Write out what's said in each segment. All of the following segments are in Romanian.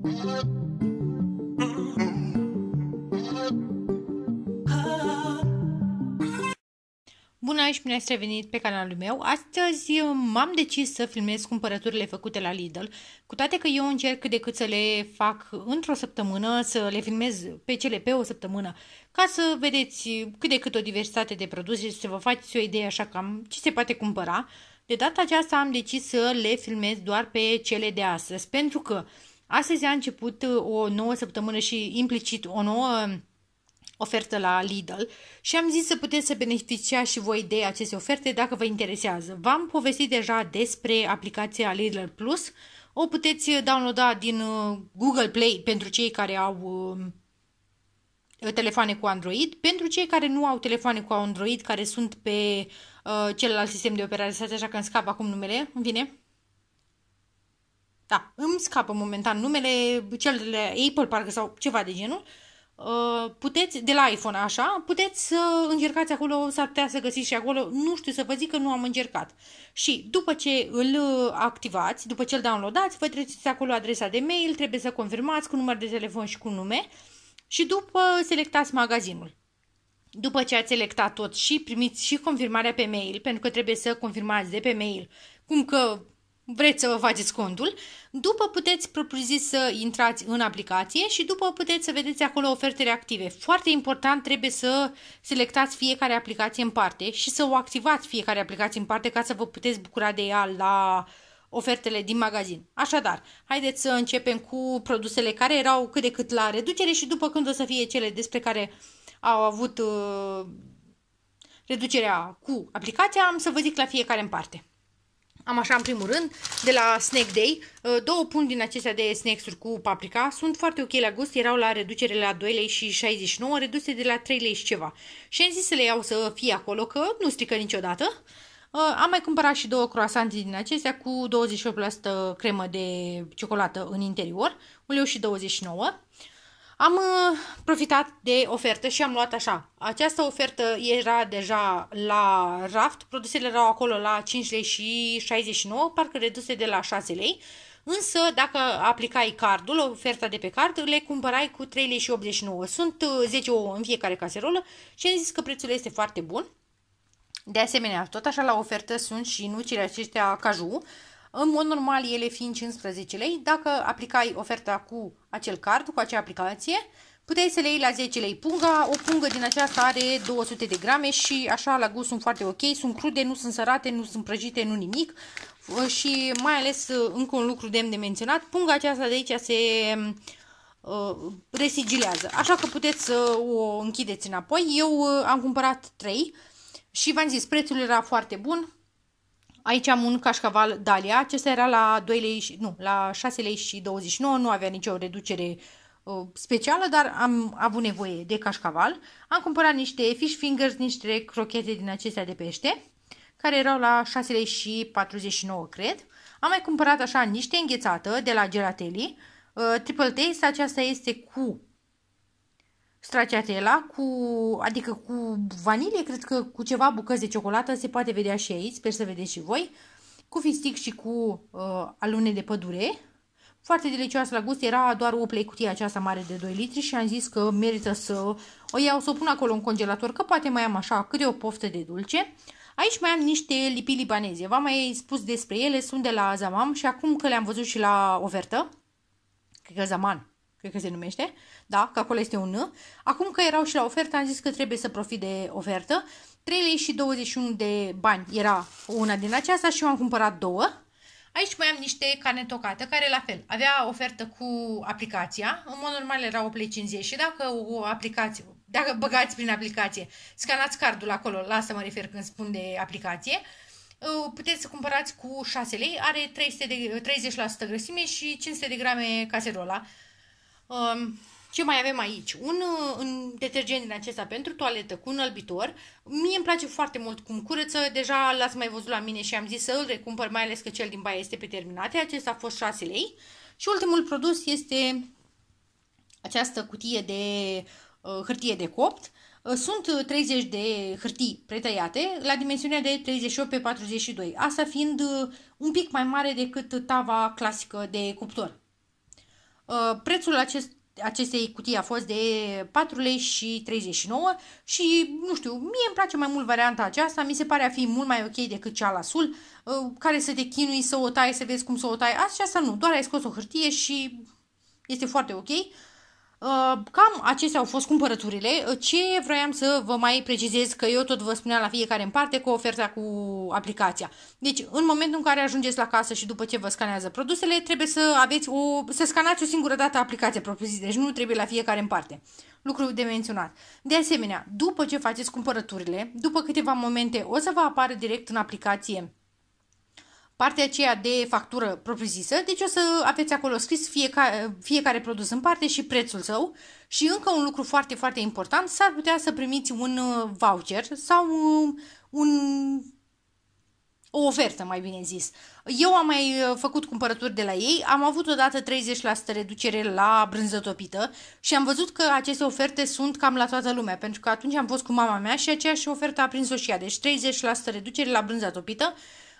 Bună și bine ați revenit pe canalul meu. Astăzi uh, m-am decis să filmez cumpărăturile făcute la Lidl, cu toate că eu încerc cât de cât să le fac într-o săptămână, să le filmez pe cele pe o săptămână, ca să vedeți cât de cât o diversitate de produse și să vă faceți o idee așa cam ce se poate cumpăra. De data aceasta am decis să le filmez doar pe cele de astăzi, pentru că uh, Astăzi a început uh, o nouă săptămână și implicit o nouă um, ofertă la Lidl și am zis să puteți să beneficiați și voi de aceste oferte dacă vă interesează. V-am povestit deja despre aplicația Lidl Plus, o puteți uh, downloada din uh, Google Play pentru cei care au um, telefoane cu Android. Pentru cei care nu au telefoane cu Android, care sunt pe uh, celălalt sistem de operare, să așa că îmi scap acum numele, vine. Da, îmi scapă momentan numele, cel de la Apple parcă sau ceva de genul. Uh, puteți, de la iPhone așa, puteți să încercați acolo, s-ar putea să găsiți și acolo, nu știu să vă zic că nu am încercat. Și după ce îl uh, activați, după ce îl downloadați, vă treceți acolo adresa de mail, trebuie să confirmați cu număr de telefon și cu nume și după selectați magazinul. După ce ați selectat tot și primiți și confirmarea pe mail, pentru că trebuie să confirmați de pe mail, cum că vreți să vă faceți contul, după puteți propriu-zis să intrați în aplicație și după puteți să vedeți acolo ofertele active. Foarte important trebuie să selectați fiecare aplicație în parte și să o activați fiecare aplicație în parte ca să vă puteți bucura de ea la ofertele din magazin. Așadar, haideți să începem cu produsele care erau cât de cât la reducere și după când o să fie cele despre care au avut uh, reducerea cu aplicația, am să vă zic la fiecare în parte. Am așa în primul rând, de la Snack Day, uh, două pungi din acestea de snacks-uri cu paprika. Sunt foarte ok la gust, erau la reducere la 2 lei și 69, reduse de la 3 lei și ceva. Și am zis să le iau să fie acolo, că nu strică niciodată. Uh, am mai cumpărat și două croasante din acestea cu 28% cremă de ciocolată în interior, uleiul și 29. Am uh, profitat de ofertă și am luat așa. Această ofertă era deja la raft, produsele erau acolo la 5 lei și 69, parcă reduse de la 6 lei, însă dacă aplicai cardul, oferta de pe card, le cumpărai cu 3 lei. și 89. Sunt 10 uh, ouă în fiecare caserolă și am zis că prețul este foarte bun. De asemenea, tot așa la ofertă sunt și nucile acestea caju, în mod normal, ele fiind 15 lei, dacă aplicai oferta cu acel card, cu acea aplicație, puteai să le iei la 10 lei punga. O pungă din aceasta are 200 de grame și așa la gust sunt foarte ok. Sunt crude, nu sunt sărate, nu sunt prăjite, nu nimic. Și mai ales uh, încă un lucru demn de menționat, punga aceasta de aici se uh, resigilează. Așa că puteți să o închideți înapoi. Eu uh, am cumpărat 3 și v-am zis, prețul era foarte bun, Aici am un cașcaval Dalia, acesta era la 2 lei, și nu, la 6 lei și 29, nu avea nicio reducere uh, specială, dar am avut nevoie de cașcaval. Am cumpărat niște fish fingers, niște crochete din acestea de pește, care erau la 6 lei și 49, cred. Am mai cumpărat așa niște înghețată de la Gelateli, uh, Triple Taste, aceasta este cu stracciatella cu, adică cu vanilie, cred că cu ceva bucăți de ciocolată, se poate vedea și aici, sper să vedeți și voi, cu fistic și cu uh, alune de pădure. Foarte delicioasă la gust, era doar o plei cutia aceasta mare de 2 litri și am zis că merită să o iau, să o pun acolo în congelator, că poate mai am așa câte o poftă de dulce. Aici mai am niște lipi libaneze, v-am mai spus despre ele, sunt de la Zamam și acum că le-am văzut și la ofertă, cred că Zaman, cred că se numește, da, că acolo este un N. Acum că erau și la ofertă, am zis că trebuie să profit de ofertă. 3 lei și 21 de bani era una din aceasta și eu am cumpărat două. Aici mai am niște carne tocată, care la fel, avea ofertă cu aplicația. În mod normal era 8 lei și dacă o aplicație, dacă băgați prin aplicație, scanați cardul acolo, la asta mă refer când spun de aplicație, ă, puteți să cumpărați cu 6 lei, are 300 de, 30% grăsime și 500 de grame caserola. Um, ce mai avem aici? Un, uh, un detergent din acesta pentru toaletă cu un albitor. Mie îmi place foarte mult cum curăță. Deja l-ați mai văzut la mine și am zis să îl recumpăr, mai ales că cel din baie este pe terminate. Acesta a fost 6 lei. Și ultimul produs este această cutie de uh, hârtie de copt. Uh, sunt 30 de hârtii pretăiate la dimensiunea de 38 pe 42, asta fiind uh, un pic mai mare decât tava clasică de cuptor. Uh, prețul acest, acestei cutii a fost de 4 lei și 39 și nu știu, mie îmi place mai mult varianta aceasta, mi se pare a fi mult mai ok decât cea la sul, uh, care să te chinui să o tai, să vezi cum să o tai, asta nu, doar ai scos o hârtie și este foarte ok. Uh, cam acestea au fost cumpărăturile. Uh, ce vroiam să vă mai precizez, că eu tot vă spuneam la fiecare în parte cu oferta cu aplicația. Deci, în momentul în care ajungeți la casă și după ce vă scanează produsele, trebuie să aveți o, să scanați o singură dată aplicația propriu-zis, deci nu trebuie la fiecare în parte. Lucru de menționat. De asemenea, după ce faceți cumpărăturile, după câteva momente o să vă apară direct în aplicație partea aceea de factură propriu-zisă, deci o să aveți acolo scris fiecare, fiecare produs în parte și prețul său și încă un lucru foarte, foarte important, s-ar putea să primiți un uh, voucher sau uh, un, o ofertă, mai bine zis. Eu am mai uh, făcut cumpărături de la ei, am avut odată 30% reducere la brânză topită și am văzut că aceste oferte sunt cam la toată lumea, pentru că atunci am fost cu mama mea și aceeași ofertă a prins-o și ea, deci 30% reducere la brânză topită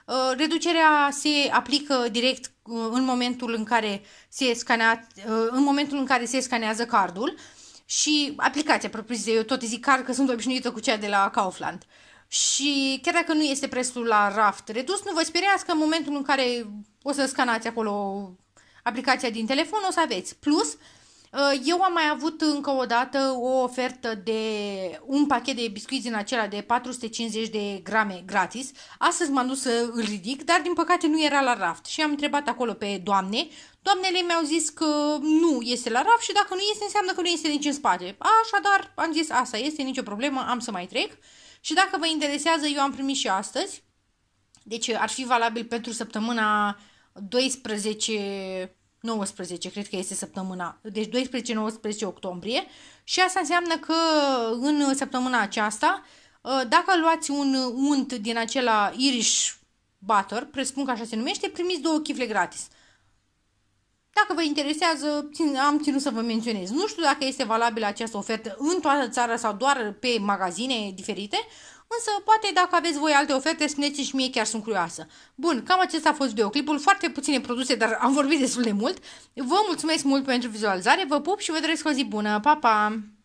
Uh, reducerea se aplică direct uh, în momentul în care se, scanea, uh, în momentul în care se scanează cardul și aplicația propriu-zisă, eu tot zic card că sunt obișnuită cu cea de la Kaufland. Și chiar dacă nu este prețul la raft redus, nu vă speriați că în momentul în care o să scanați acolo aplicația din telefon o să aveți. Plus, uh, Uh, eu am mai avut încă o dată o ofertă de un pachet de biscuiți din acela de 450 de grame gratis. Astăzi m-am dus să îl ridic, dar din păcate nu era la raft și am întrebat acolo pe doamne. Doamnele mi-au zis că nu este la raft și dacă nu este înseamnă că nu este nici în spate. Așadar am zis asta este, nicio problemă, am să mai trec. Și dacă vă interesează, eu am primit și astăzi. Deci ar fi valabil pentru săptămâna 12 19, cred că este săptămâna, deci 12-19 octombrie și asta înseamnă că în săptămâna aceasta, ă, dacă luați un unt din acela Irish Butter, presupun că așa se numește, primiți două chifle gratis. Dacă vă interesează, am ținut să vă menționez. Nu știu dacă este valabilă această ofertă în toată țara sau doar pe magazine diferite, Însă, poate dacă aveți voi alte oferte, spuneți și mie, chiar sunt curioasă. Bun, cam acesta a fost videoclipul, foarte puține produse, dar am vorbit destul de mult. Vă mulțumesc mult pentru vizualizare, vă pup și vă doresc o zi bună. Pa, pa!